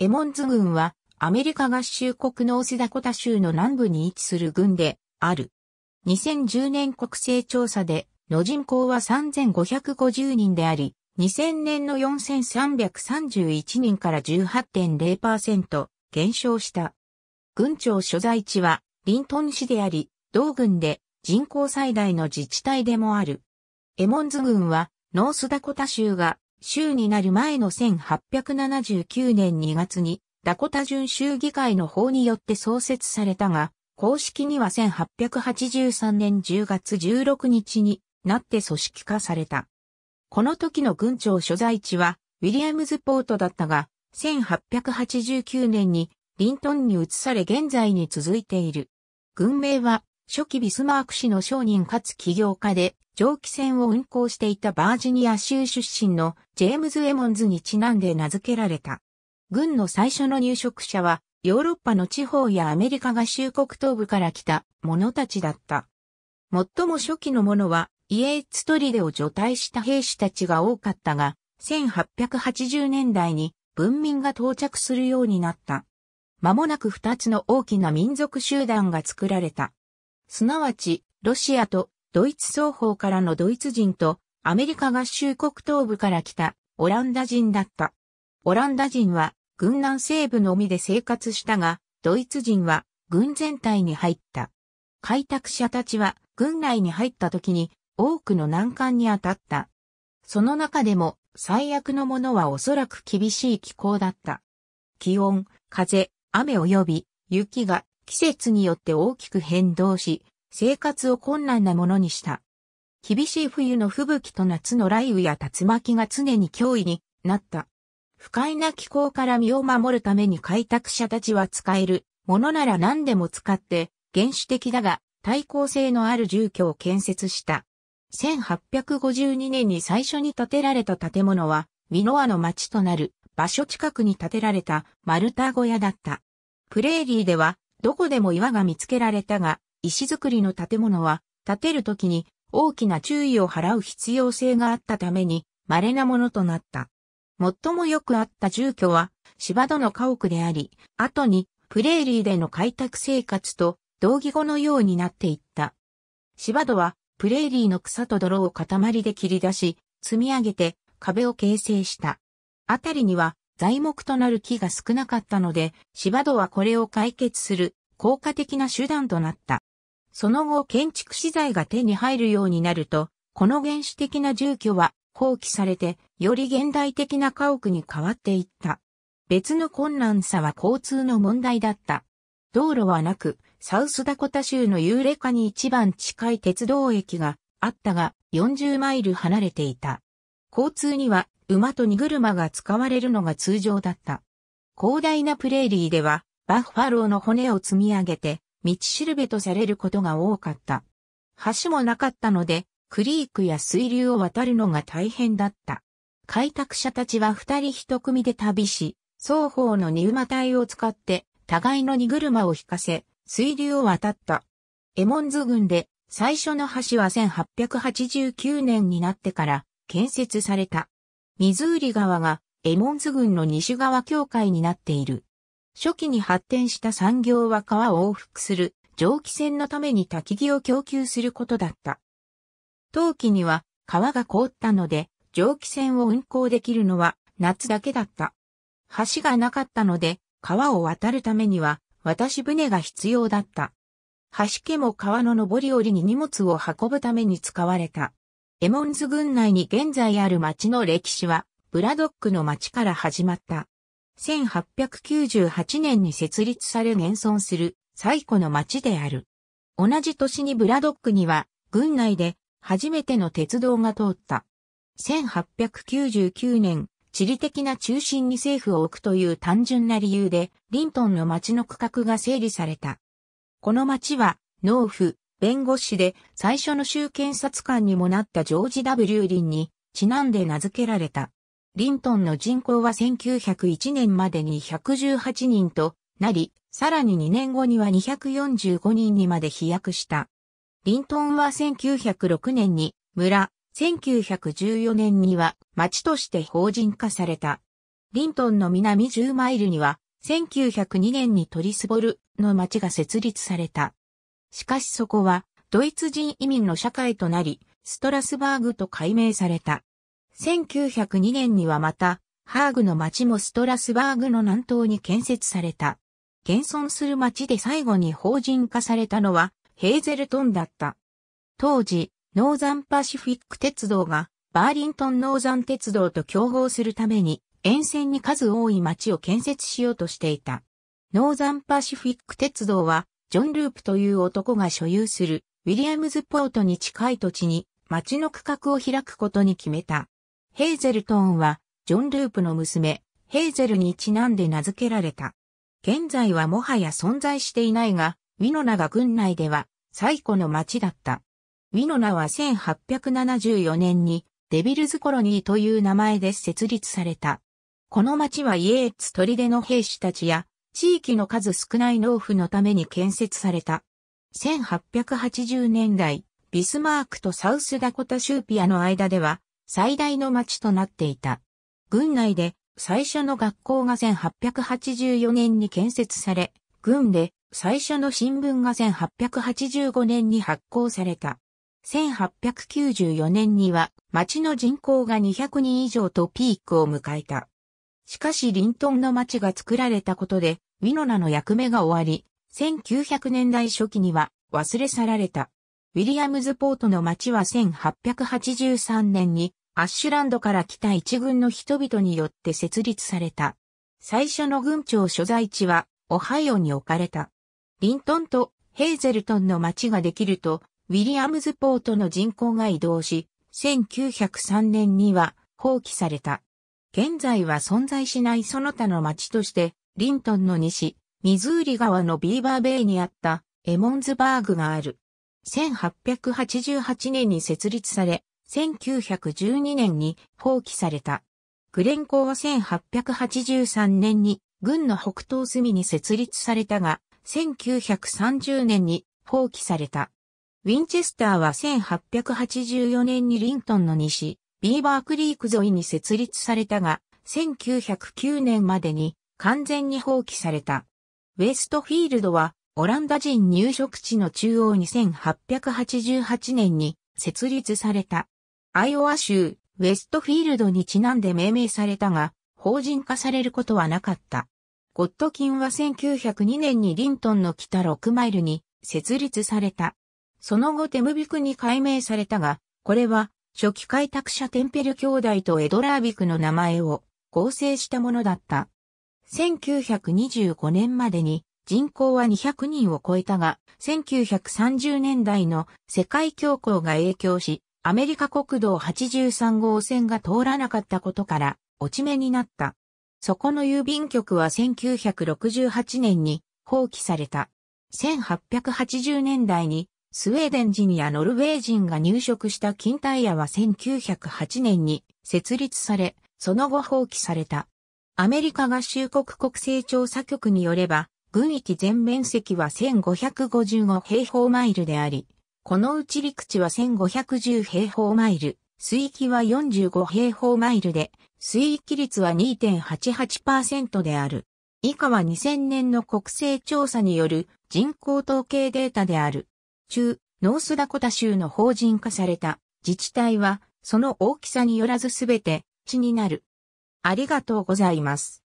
エモンズ軍はアメリカ合衆国ノースダコタ州の南部に位置する軍である。2010年国勢調査での人口は3550人であり、2000年の4331人から18.0%減少した。軍庁所在地はリントン市であり、同軍で人口最大の自治体でもある。エモンズ軍はノースダコタ州が州になる前の1879年2月に、ダコタ準州議会の法によって創設されたが、公式には1883年10月16日になって組織化された。この時の軍庁所在地はウィリアムズポートだったが、1889年にリントンに移され現在に続いている。軍名は初期ビスマーク氏の商人かつ起業家で、蒸気船を運航していたバージニア州出身のジェームズ・エモンズにちなんで名付けられた。軍の最初の入植者は、ヨーロッパの地方やアメリカ合衆国東部から来た者たちだった。最も初期のものは、イエーツトリデを除隊した兵士たちが多かったが、1880年代に文民が到着するようになった。間もなく二つの大きな民族集団が作られた。すなわち、ロシアとドイツ双方からのドイツ人と、アメリカ合衆国東部から来たオランダ人だった。オランダ人は軍南西部のみで生活したが、ドイツ人は軍全体に入った。開拓者たちは軍内に入った時に多くの難関に当たった。その中でも最悪のものはおそらく厳しい気候だった。気温、風、雨及び雪が季節によって大きく変動し、生活を困難なものにした。厳しい冬の吹雪と夏の雷雨や竜巻が常に脅威になった。不快な気候から身を守るために開拓者たちは使えるものなら何でも使って原始的だが対抗性のある住居を建設した。1852年に最初に建てられた建物はミノアの町となる場所近くに建てられたマルタ小屋だった。プレーリーではどこでも岩が見つけられたが石造りの建物は、建てるときに大きな注意を払う必要性があったために、稀なものとなった。最もよくあった住居は、芝戸の家屋であり、後に、プレーリーでの開拓生活と、同義語のようになっていった。芝戸は、プレーリーの草と泥を塊で切り出し、積み上げて壁を形成した。あたりには材木となる木が少なかったので、芝戸はこれを解決する効果的な手段となった。その後建築資材が手に入るようになると、この原始的な住居は放棄されて、より現代的な家屋に変わっていった。別の困難さは交通の問題だった。道路はなく、サウスダコタ州のユーレカに一番近い鉄道駅があったが、40マイル離れていた。交通には馬と荷車が使われるのが通常だった。広大なプレーリーでは、バッファローの骨を積み上げて、道しるべとされることが多かった。橋もなかったので、クリークや水流を渡るのが大変だった。開拓者たちは二人一組で旅し、双方の荷馬隊を使って、互いの荷車を引かせ、水流を渡った。エモンズ軍で、最初の橋は1889年になってから建設された。ミズーリ川がエモンズ軍の西側境界になっている。初期に発展した産業は川を往復する蒸気船のために焚き木を供給することだった。冬季には川が凍ったので蒸気船を運航できるのは夏だけだった。橋がなかったので川を渡るためには渡し船が必要だった。橋家も川の上り下りに荷物を運ぶために使われた。エモンズ郡内に現在ある町の歴史はブラドックの町から始まった。1898年に設立され現存する最古の町である。同じ年にブラドックには、郡内で初めての鉄道が通った。1899年、地理的な中心に政府を置くという単純な理由で、リントンの町の区画が整理された。この町は、農夫、弁護士で最初の州検察官にもなったジョージ・ W・ リンにちなんで名付けられた。リントンの人口は1901年までに118人となり、さらに2年後には245人にまで飛躍した。リントンは1906年に村、1914年には町として法人化された。リントンの南10マイルには、1902年にトリスボルの町が設立された。しかしそこは、ドイツ人移民の社会となり、ストラスバーグと改名された。1902年にはまた、ハーグの町もストラスバーグの南東に建設された。現存する町で最後に法人化されたのは、ヘーゼルトンだった。当時、ノーザンパシフィック鉄道が、バーリントンノーザン鉄道と競合するために、沿線に数多い町を建設しようとしていた。ノーザンパシフィック鉄道は、ジョン・ループという男が所有するウィリアムズポートに近い土地に町の区画を開くことに決めた。ヘーゼルトーンは、ジョン・ループの娘、ヘーゼルにちなんで名付けられた。現在はもはや存在していないが、ウィノナが郡内では最古の町だった。ウィノナは1874年にデビルズコロニーという名前で設立された。この町はイエーツデの兵士たちや地域の数少ない農夫のために建設された。1880年代、ビスマークとサウスダコタシューピアの間では最大の町となっていた。軍内で最初の学校が1884年に建設され、軍で最初の新聞が1885年に発行された。1894年には町の人口が200人以上とピークを迎えた。しかしリントンの町が作られたことで、ウィノナの役目が終わり、1900年代初期には忘れ去られた。ウィリアムズポートの町は1883年にアッシュランドから来た一軍の人々によって設立された。最初の軍庁所在地は、オハイオに置かれた。リントンとヘーゼルトンの町ができると、ウィリアムズポートの人口が移動し、1903年には放棄された。現在は存在しないその他の町として、リントンの西、ミズーリ川のビーバーベイにあったエモンズバーグがある。1888年に設立され、1912年に放棄された。グレン校は1883年に軍の北東隅に設立されたが、1930年に放棄された。ウィンチェスターは1884年にリントンの西、ビーバークリーク沿いに設立されたが、1909年までに完全に放棄された。ウェストフィールドはオランダ人入植地の中央に1888年に設立された。アイオワ州、ウェストフィールドにちなんで命名されたが、法人化されることはなかった。ゴッドキンは1902年にリントンの北6マイルに設立された。その後テムビクに改名されたが、これは初期開拓者テンペル兄弟とエドラービクの名前を合成したものだった。1925年までに人口は200人を超えたが、1930年代の世界恐慌が影響し、アメリカ国道83号線が通らなかったことから落ち目になった。そこの郵便局は1968年に放棄された。1880年代にスウェーデン人やノルウェー人が入植した金代屋は1908年に設立され、その後放棄された。アメリカ合衆国国勢調査局によれば、軍域全面積は1555平方マイルであり、このうち陸地は1510平方マイル、水域は45平方マイルで、水域率は2.88%である。以下は2000年の国勢調査による人口統計データである。中、ノースダコタ州の法人化された自治体は、その大きさによらずすべて地になる。ありがとうございます。